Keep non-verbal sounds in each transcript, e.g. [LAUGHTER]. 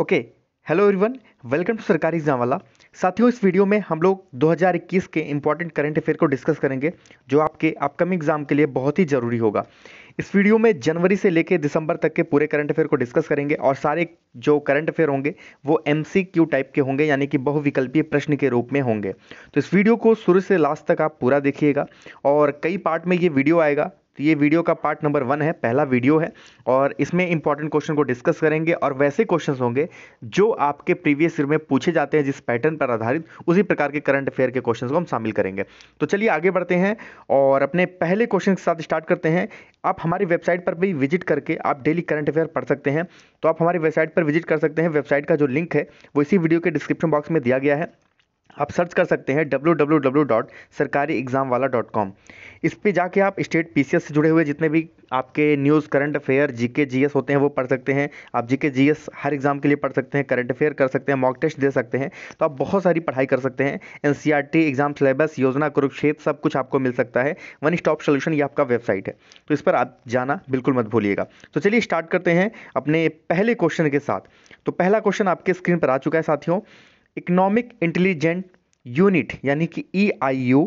okay hello everyone welcome to Sarkari exam Wala साथियों इस video में हम लोग 2021 के इंपॉर्टेंट करंट अफेयर को डिस्कस करेंगे जो आपके अपकमिंग एग्जाम के लिए बहुत ही ज़रूरी होगा इस वीडियो में जनवरी से लेकर दिसंबर तक के पूरे करंट अफेयर को डिस्कस करेंगे और सारे जो करंट अफेयर होंगे वो एम टाइप के होंगे यानी कि बहुविकल्पीय प्रश्न के रूप में होंगे तो इस वीडियो को शुरू से लास्ट तक आप पूरा देखिएगा और कई पार्ट में ये वीडियो आएगा तो ये वीडियो का पार्ट नंबर वन है पहला वीडियो है और इसमें इंपॉर्टेंट क्वेश्चन को डिस्कस करेंगे और वैसे क्वेश्चंस होंगे जो आपके प्रीवियस ईयर में पूछे जाते हैं जिस पैटर्न पर आधारित उसी प्रकार के करंट अफेयर के क्वेश्चंस को हम शामिल करेंगे तो चलिए आगे बढ़ते हैं और अपने पहले क्वेश्चन के साथ स्टार्ट करते हैं आप हमारी वेबसाइट पर भी विजिट करके आप डेली करंट अफेयर पढ़ सकते हैं तो आप हमारी वेबसाइट पर विजिट कर सकते हैं वेबसाइट का जो लिंक है वो इसी वीडियो के डिस्क्रिप्शन बॉक्स में दिया गया है आप सर्च कर सकते हैं W W W dot Sarkari exam Wala dot com इस पर जाके आप स्टेट पी से जुड़े हुए जितने भी आपके न्यूज़ करंट अफेयर जी के जी एस होते हैं वो पढ़ सकते हैं आप जी के जी एस हर एग्ज़ाम के लिए पढ़ सकते हैं करंट अफेयर कर सकते हैं मॉक टेस्ट दे सकते हैं तो आप बहुत सारी पढ़ाई कर सकते हैं N C R T exam syllabus Yojana Kurukshetra सब कुछ आपको मिल सकता है वन स्टॉप सोल्यूशन ये आपका वेबसाइट है तो इस पर आप जाना बिल्कुल मत भूलिएगा तो चलिए स्टार्ट करते हैं अपने पहले क्वेश्चन के साथ तो पहला क्वेश्चन आपके स्क्रीन पर आ चुका है साथियों इकोनॉमिक इंटेलिजेंट यूनिट यानी कि ई e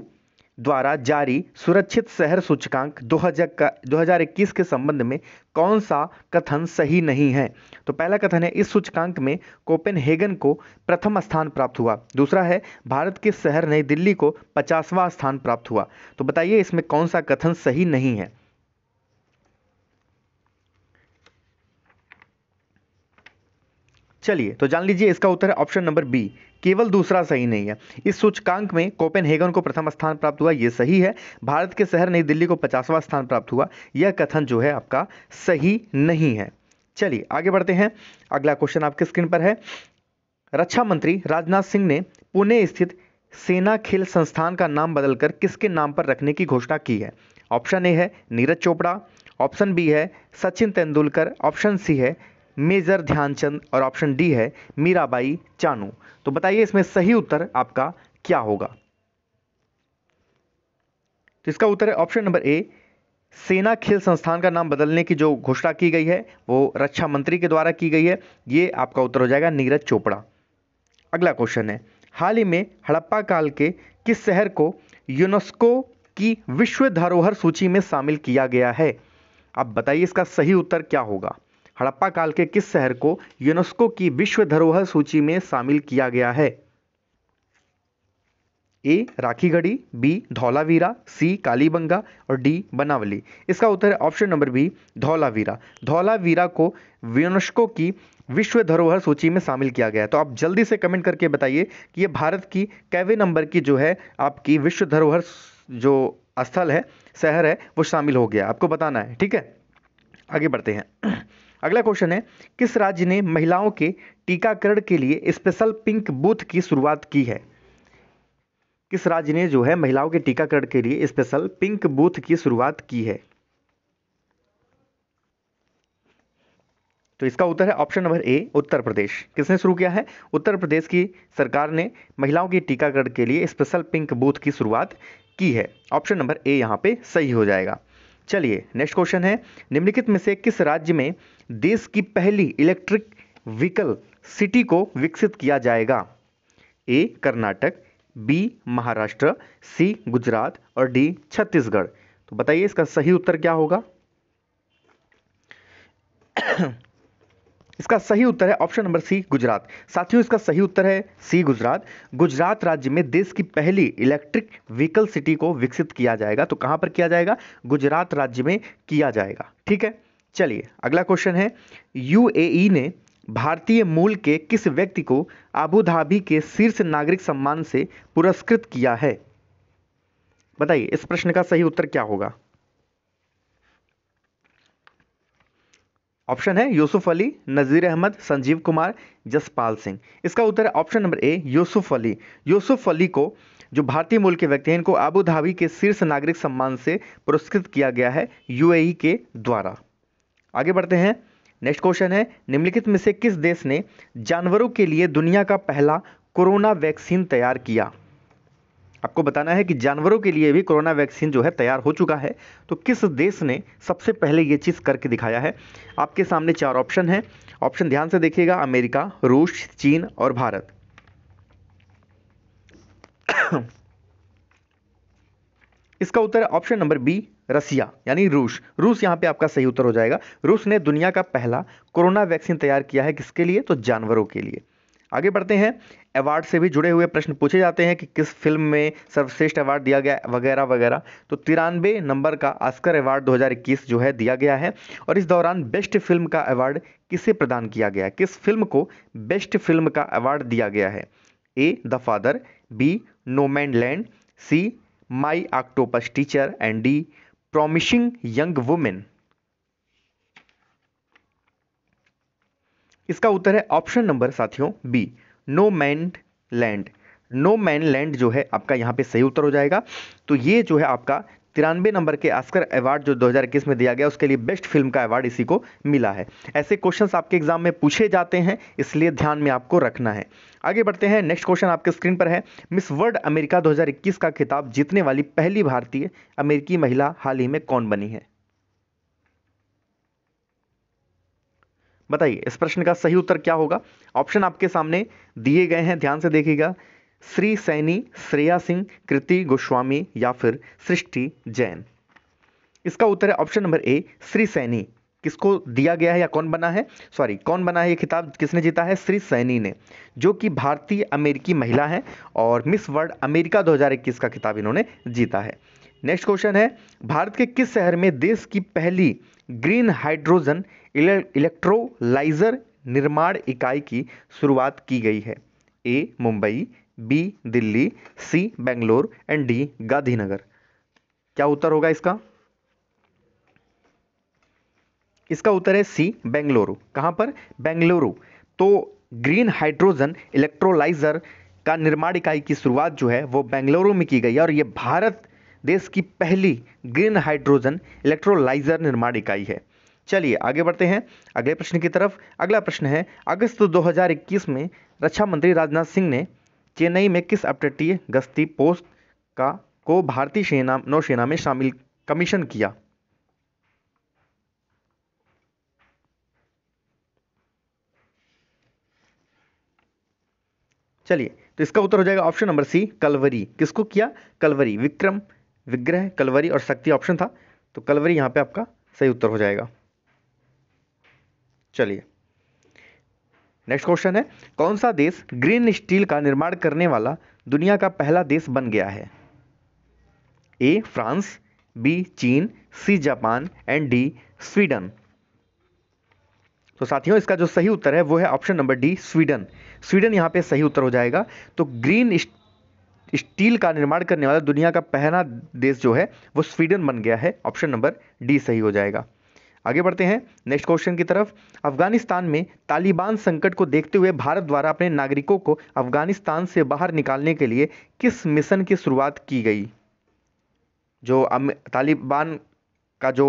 द्वारा जारी सुरक्षित शहर सूचकांक 2000 का 2021 के संबंध में कौन सा कथन सही नहीं है तो पहला कथन है इस सूचकांक में कोपेनहेगन को प्रथम स्थान प्राप्त हुआ दूसरा है भारत के शहर नई दिल्ली को पचासवां स्थान प्राप्त हुआ तो बताइए इसमें कौन सा कथन सही नहीं है चलिए तो जान लीजिए इसका उत्तर है ऑप्शन नंबर बी केवल दूसरा सही नहीं है इस सूचकांक में कोपेनहेगन को प्रथम स्थान प्राप्त हुआ यह सही है भारत के शहर नई दिल्ली को पचासवां स्थान प्राप्त हुआ यह कथन जो है आपका सही नहीं है चलिए आगे बढ़ते हैं अगला क्वेश्चन आपके स्क्रीन पर है रक्षा मंत्री राजनाथ सिंह ने पुणे स्थित सेना खेल संस्थान का नाम बदलकर किसके नाम पर रखने की घोषणा की है ऑप्शन ए है नीरज चोपड़ा ऑप्शन बी है सचिन तेंदुलकर ऑप्शन सी है मेजर ध्यानचंद और ऑप्शन डी है मीराबाई चानू तो बताइए इसमें सही उत्तर आपका क्या होगा तो इसका उत्तर है ऑप्शन नंबर ए सेना खेल संस्थान का नाम बदलने की जो घोषणा की गई है वो रक्षा मंत्री के द्वारा की गई है ये आपका उत्तर हो जाएगा नीरज चोपड़ा अगला क्वेश्चन है हाल ही में हड़प्पा काल के किस शहर को यूनेस्को की विश्व धरोहर सूची में शामिल किया गया है अब बताइए इसका सही उत्तर क्या होगा हड़प्पा काल के किस शहर को यूनेस्को की विश्व धरोहर सूची में शामिल किया गया है A Rakhigarhi B Dholavira C Kalibangan और डी बनावली इसका उत्तर है option number B Dholavira Dholavira को यूनेस्को की विश्व धरोहर सूची में शामिल किया गया है तो आप जल्दी से कमेंट करके बताइए कि ये भारत की कैवे नंबर की जो है आपकी विश्व धरोहर जो स्थल है शहर है वो शामिल हो गया आपको बताना है ठीक है आगे बढ़ते हैं अगला क्वेश्चन है किस राज्य ने महिलाओं के टीकाकरण के लिए स्पेशल पिंक बूथ की शुरुआत की है किस राज्य ने जो है महिलाओं के टीकाकरण के लिए स्पेशल पिंक बूथ की शुरुआत की है तो इसका उत्तर है ऑप्शन नंबर ए उत्तर प्रदेश किसने शुरू किया है उत्तर प्रदेश की सरकार ने महिलाओं के टीकाकरण के लिए स्पेशल पिंक बूथ की शुरुआत की है ऑप्शन नंबर ए यहाँ पे सही हो जाएगा चलिए नेक्स्ट क्वेश्चन है निम्नलिखित में से किस राज्य में देश की पहली इलेक्ट्रिक व्हीकल सिटी को विकसित किया जाएगा A Karnataka B Maharashtra C Gujarat और डी छत्तीसगढ़ तो बताइए इसका सही उत्तर क्या होगा इसका सही उत्तर है ऑप्शन नंबर सी गुजरात साथियों इसका सही उत्तर है सी गुजरात गुजरात राज्य में देश की पहली इलेक्ट्रिक व्हीकल सिटी को विकसित किया जाएगा तो कहां पर किया जाएगा गुजरात राज्य में किया जाएगा ठीक है चलिए अगला क्वेश्चन है यू e ने भारतीय मूल के किस व्यक्ति को आबुधाबी के शीर्ष नागरिक सम्मान से पुरस्कृत किया है बताइए इस प्रश्न का सही उत्तर क्या होगा ऑप्शन है यूसुफ अली नज़ीर अहमद संजीव कुमार जसपाल सिंह इसका उत्तर है option number A Yusuf Ali Yusuf Ali को जो भारतीय मूल के व्यक्ति हैं इनको आबू धाबी के शीर्ष नागरिक सम्मान से पुरस्कृत किया गया है यूएई के द्वारा आगे बढ़ते हैं नेक्स्ट क्वेश्चन है निम्नलिखित में से किस देश ने जानवरों के लिए दुनिया का पहला कोरोना वैक्सीन तैयार किया आपको बताना है कि जानवरों के लिए भी कोरोना वैक्सीन जो है तैयार हो चुका है तो किस देश ने सबसे पहले ये चीज़ करके दिखाया है आपके सामने चार ऑप्शन हैं ऑप्शन ध्यान से देखिएगा अमेरिका रूस चीन और भारत [COUGHS] इसका उत्तर ऑप्शन नंबर बी रसिया यानी रूस रूस यहाँ पे आपका सही उत्तर हो जाएगा रूस ने दुनिया का पहला कोरोना वैक्सीन तैयार किया है किसके लिए तो जानवरों के लिए आगे बढ़ते हैं अवार्ड से भी जुड़े हुए प्रश्न पूछे जाते हैं कि किस फिल्म में सर्वश्रेष्ठ अवार्ड दिया गया वगैरह वगैरह तो तिरानवे नंबर का आस्कर अवार्ड 2021 जो है दिया गया है और इस दौरान बेस्ट फिल्म का अवार्ड किसे प्रदान किया गया किस फिल्म को बेस्ट फिल्म का अवार्ड दिया गया है A the father B Nomadland C my octopus teacher and D promising young women इसका उत्तर है ऑप्शन नंबर साथियों B no man land no man land जो है आपका यहाँ पे सही उत्तर हो जाएगा तो ये जो है आपका तिरानवे नंबर के आस्कर अवार्ड जो 2021 में दिया गया उसके लिए बेस्ट फिल्म का अवार्ड इसी को मिला है ऐसे क्वेश्चंस आपके एग्जाम में पूछे जाते हैं इसलिए ध्यान में आपको रखना है आगे बढ़ते हैं नेक्स्ट क्वेश्चन आपके स्क्रीन पर है मिस वर्ल्ड अमेरिका 2021 का खिताब जीतने वाली पहली भारतीय अमेरिकी महिला हाल ही में कौन बनी है बताइए इस प्रश्न का सही उत्तर क्या होगा ऑप्शन आपके सामने दिए गए हैं ध्यान से देखिएगा श्री सैनी श्रेया सिंह कृति गोस्वामी या फिर सृष्टि जैन इसका उत्तर है option number A Shri Saini किसको दिया गया है या कौन बना है सॉरी कौन बना है ये खिताब किसने जीता है श्री सैनी ने जो कि भारतीय अमेरिकी महिला है और मिस वर्ल्ड अमेरिका 2021 का खिताब इन्होंने जीता है नेक्स्ट क्वेश्चन है भारत के किस शहर में देश की पहली ग्रीन हाइड्रोजन इलेक्ट्रोलाइज़र निर्माण इकाई की शुरुआत की गई है A Mumbai B Delhi C Bangalore and D Gandhinagar क्या उत्तर होगा इसका इसका उत्तर है सी बेंगलुरु कहाँ पर बेंगलुरु तो ग्रीन हाइड्रोजन इलेक्ट्रोलाइजर का निर्माण इकाई की शुरुआत जो है वो बेंगलुरु में की गई है और ये भारत देश की पहली ग्रीन हाइड्रोजन इलेक्ट्रोलाइजर निर्माण इकाई है चलिए आगे बढ़ते हैं अगले प्रश्न की तरफ अगला प्रश्न है अगस्त 2021 में रक्षा मंत्री राजनाथ सिंह ने चेन्नई में किस अपतटीय गश्ती पोस्ट का को भारतीय सेना नौसेना में शामिल कमीशन किया चलिए तो इसका उत्तर हो जाएगा ऑप्शन नंबर सी कलवरी किसको किया कलवरी विक्रम विग्रह कलवरी और शक्ति ऑप्शन था तो कलवरी यहां पे आपका सही उत्तर हो जाएगा चलिए नेक्स्ट क्वेश्चन है कौन सा देश ग्रीन स्टील का निर्माण करने वाला दुनिया का पहला देश बन गया है ए फ्रांस बी चीन C Japan and D Sweden तो साथियों इसका जो सही उत्तर है वो है option number D Sweden Sweden यहां पे सही उत्तर हो जाएगा तो ग्रीन स्टील का निर्माण करने वाला दुनिया का पहला देश जो है वो स्वीडन बन गया है ऑप्शन नंबर डी सही हो जाएगा आगे बढ़ते हैं नेक्स्ट क्वेश्चन की तरफ अफगानिस्तान में तालिबान संकट को देखते हुए भारत द्वारा अपने नागरिकों को अफगानिस्तान से बाहर निकालने के लिए किस मिशन की शुरुआत की गई जो तालिबान का जो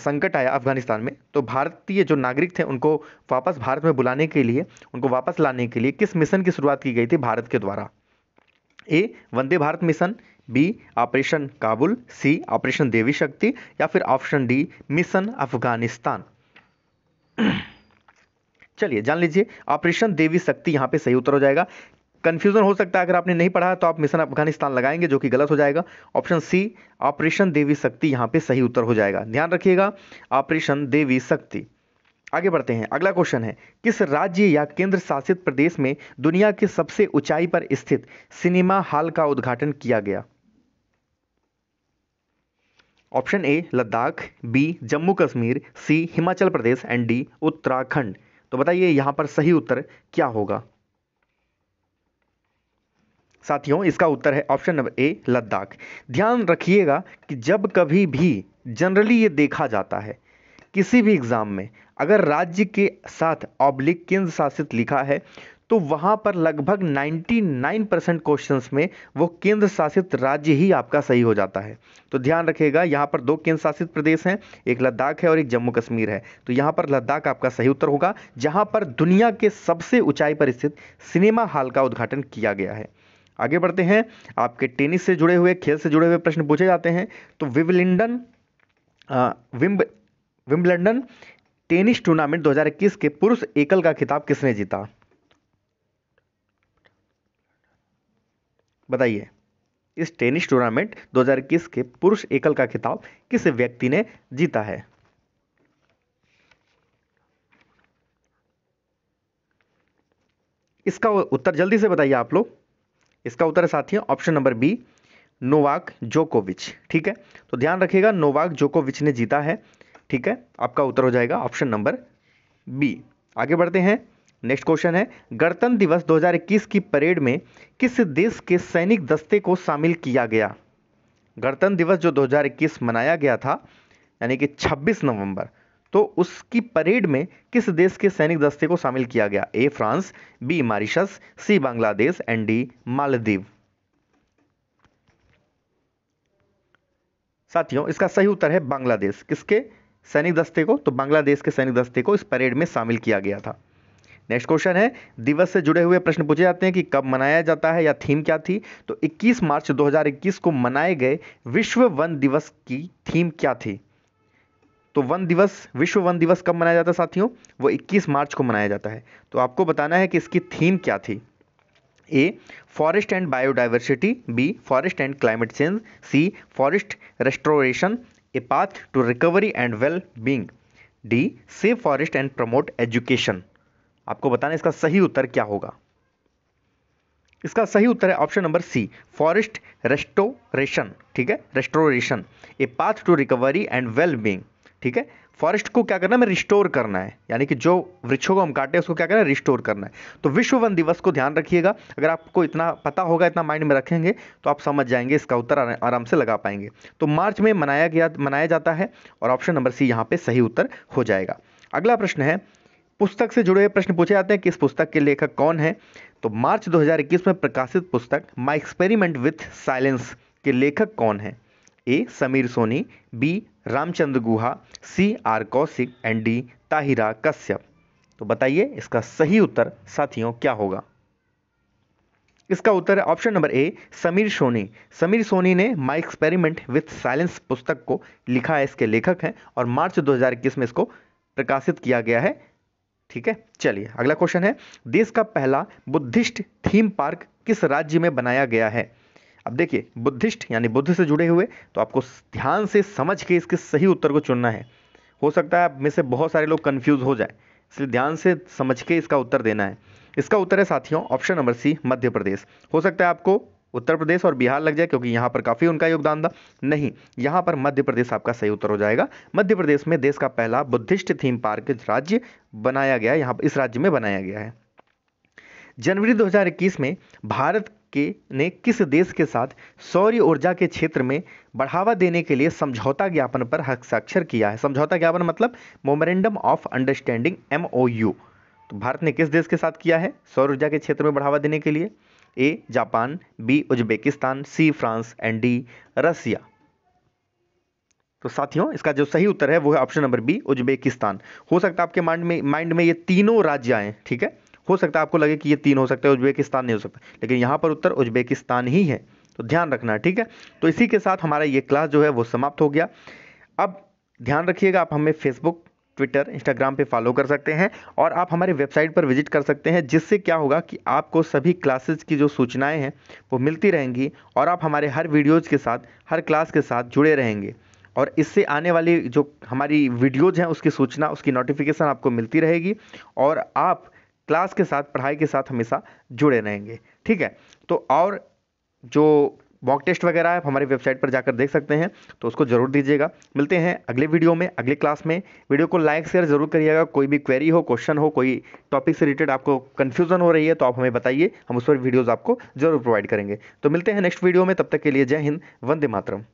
संकट आया अफगानिस्तान में तो भारतीय जो नागरिक थे उनको वापस भारत में बुलाने के लिए उनको वापस लाने के लिए किस मिशन की शुरुआत की गई थी भारत के द्वारा A Vande Bharat mission B operation Kabul C operation Devi Shakti या फिर ऑप्शन डी मिशन अफगानिस्तान चलिए जान लीजिए ऑपरेशन देवी शक्ति यहां पे सही उत्तर हो जाएगा कंफ्यूजन हो सकता है अगर आपने नहीं पढ़ा है तो आप मिशन अफगानिस्तान लगाएंगे जो कि गलत हो जाएगा ऑप्शन सी ऑपरेशन देवी शक्ति यहां पे सही उत्तर हो जाएगा ध्यान रखिएगा ऑपरेशन देवी शक्ति आगे बढ़ते हैं अगला क्वेश्चन है किस राज्य या केंद्र शासित प्रदेश में दुनिया के सबसे ऊंचाई पर स्थित सिनेमा हॉल का उद्घाटन किया गया option A Ladakh B Jammu Kashmir C Himachal Pradesh and D Uttarakhand तो बताइए यहां पर सही उत्तर क्या होगा साथियों इसका उत्तर है ऑप्शन नंबर ए लद्दाख ध्यान रखिएगा कि जब कभी भी जनरली ये देखा जाता है किसी भी एग्ज़ाम में अगर राज्य के साथ ऑब्लिक केंद्र शासित लिखा है तो वहां पर लगभग 99 परसेंट क्वेश्चन में वो केंद्र शासित राज्य ही आपका सही हो जाता है तो ध्यान रखिएगा यहां पर दो केंद्र शासित प्रदेश हैं एक लद्दाख है और एक जम्मू कश्मीर है तो यहां पर लद्दाख आपका सही उत्तर होगा जहां पर दुनिया के सबसे ऊंचाई पर स्थित सिनेमा हॉल का उद्घाटन किया गया है आगे बढ़ते हैं आपके टेनिस से जुड़े हुए खेल से जुड़े हुए प्रश्न पूछे जाते हैं तो विवलिंडन विम्ब विम्बलंडन टेनिस टूर्नामेंट 2021 के पुरुष एकल का खिताब किसने जीता बताइए इस टेनिस टूर्नामेंट 2021 के पुरुष एकल का खिताब किस व्यक्ति ने जीता है इसका उत्तर जल्दी से बताइए आप लोग इसका उत्तर है साथियों ऑप्शन नंबर बी नोवाक जोकोविच ठीक है तो ध्यान रखिएगा नोवाक जोकोविच ने जीता है ठीक है आपका उत्तर हो जाएगा ऑप्शन नंबर बी आगे बढ़ते हैं नेक्स्ट क्वेश्चन है गणतंत्र दिवस 2021 की परेड में किस देश के सैनिक दस्ते को शामिल किया गया गणतंत्र दिवस जो 2021 मनाया गया था यानी कि 26 नवंबर तो उसकी परेड में किस देश के सैनिक दस्ते को शामिल किया गया A France B Mauritius C Bangladesh and D Maldives साथियों इसका सही उत्तर है बांग्लादेश किसके सैनिक दस्ते को तो बांग्लादेश के सैनिक दस्ते को इस परेड में शामिल किया गया था नेक्स्ट क्वेश्चन है दिवस से जुड़े हुए प्रश्न पूछे जाते हैं कि कब मनाया जाता है या थीम क्या थी तो 21 मार्च 2021 को मनाए गए विश्व वन दिवस की थीम क्या थी तो वन दिवस विश्व वन दिवस कब मनाया जाता है साथियों वो 21 मार्च को मनाया जाता है तो आपको बताना है कि इसकी थीम क्या थी A forest and biodiversity B forest and climate change C forest restoration a path to recovery and well being D save forest and promote education आपको बताना इसका सही उत्तर क्या होगा इसका सही उत्तर है option number C forest restoration ठीक है restoration a path to recovery and well being ठीक है फॉरेस्ट को क्या करना है रिस्टोर करना है यानी कि जो वृक्षों को हम काटे उसको क्या करना है रिस्टोर करना है तो विश्व वन दिवस को ध्यान रखिएगा अगर आपको इतना पता होगा इतना माइंड में रखेंगे तो आप समझ जाएंगे इसका उत्तर आराम से लगा पाएंगे तो मार्च में मनाया गया मनाया जाता है और ऑप्शन नंबर सी यहाँ पे सही उत्तर हो जाएगा अगला प्रश्न है पुस्तक से जुड़े प्रश्न पूछे जाते हैं कि इस पुस्तक के लेखक कौन है तो मार्च 2021 में प्रकाशित पुस्तक माई एक्सपेरिमेंट विथ साइलेंस के लेखक कौन है A Sameer Soni B Ramachandra Guha C R Kaushik and D Tahira Kashyap तो बताइए इसका सही उत्तर साथियों क्या होगा इसका उत्तर है option number A Sameer Soni Sameer Soni ने माय एक्सपेरिमेंट विथ साइलेंस पुस्तक को लिखा है इसके लेखक हैं और मार्च 2021 में इसको प्रकाशित किया गया है ठीक है चलिए अगला क्वेश्चन है देश का पहला बुद्धिस्ट थीम पार्क किस राज्य में बनाया गया है अब देखिए बुद्धिस्ट यानी बुद्ध से जुड़े हुए तो आपको ध्यान से समझ के इसके सही उत्तर को चुनना है हो सकता है आप में से बहुत सारे लोग कन्फ्यूज़ हो जाए इसलिए ध्यान से समझ के इसका उत्तर देना है इसका उत्तर है साथियों ऑप्शन नंबर सी मध्य प्रदेश हो सकता है आपको उत्तर प्रदेश और बिहार लग जाए क्योंकि यहाँ पर काफ़ी उनका योगदान था नहीं यहाँ पर मध्य प्रदेश आपका सही उत्तर हो जाएगा मध्य प्रदेश में देश का पहला बुद्धिस्ट थीम पार्क राज्य बनाया गया यहाँ इस राज्य में बनाया गया है जनवरी 2021 में भारत के ने किस देश के साथ सौर ऊर्जा के क्षेत्र में बढ़ावा देने के लिए समझौता ज्ञापन पर हस्ताक्षर किया है समझौता ज्ञापन मतलब मोमरेंडम ऑफ अंडरस्टैंडिंग एम तो भारत ने किस देश के साथ किया है सौर ऊर्जा के क्षेत्र में बढ़ावा देने के लिए A Japan B Uzbekistan C France and D Russia तो साथियों इसका जो सही उत्तर है वो है ऑप्शन नंबर बी उज्बेकिस्तान हो सकता है आपके माइंड में माइंड में ये तीनों राज्य आए ठीक है हो सकता है आपको लगे कि ये तीन हो सकता है उज्बेकिस्तान नहीं हो सकता लेकिन यहाँ पर उत्तर उज्बेकिस्तान ही है तो ध्यान रखना है ठीक है तो इसी के साथ हमारा ये क्लास जो है वो समाप्त हो गया अब ध्यान रखिएगा आप हमें फेसबुक ट्विटर इंस्टाग्राम पे फॉलो कर सकते हैं और आप हमारी वेबसाइट पर विजिट कर सकते हैं जिससे क्या होगा कि आपको सभी क्लासेस की जो सूचनाएं हैं वो मिलती रहेंगी और आप हमारे हर वीडियोज़ के साथ हर क्लास के साथ जुड़े रहेंगे और इससे आने वाली जो हमारी वीडियोज़ हैं उसकी सूचना उसकी नोटिफिकेशन आपको मिलती रहेगी और आप क्लास के साथ पढ़ाई के साथ हमेशा जुड़े रहेंगे ठीक है तो और जो वॉक टेस्ट वगैरह आप हमारी वेबसाइट पर जाकर देख सकते हैं तो उसको जरूर दीजिएगा मिलते हैं अगले वीडियो में अगले क्लास में वीडियो को लाइक शेयर जरूर करिएगा कोई भी क्वेरी हो क्वेश्चन हो कोई टॉपिक से रिलेटेड आपको कन्फ्यूजन हो रही है तो आप हमें बताइए हम उस पर वीडियोज़ आपको जरूर प्रोवाइड करेंगे तो मिलते हैं नेक्स्ट वीडियो में तब तक के लिए जय हिंद वंदे मातरम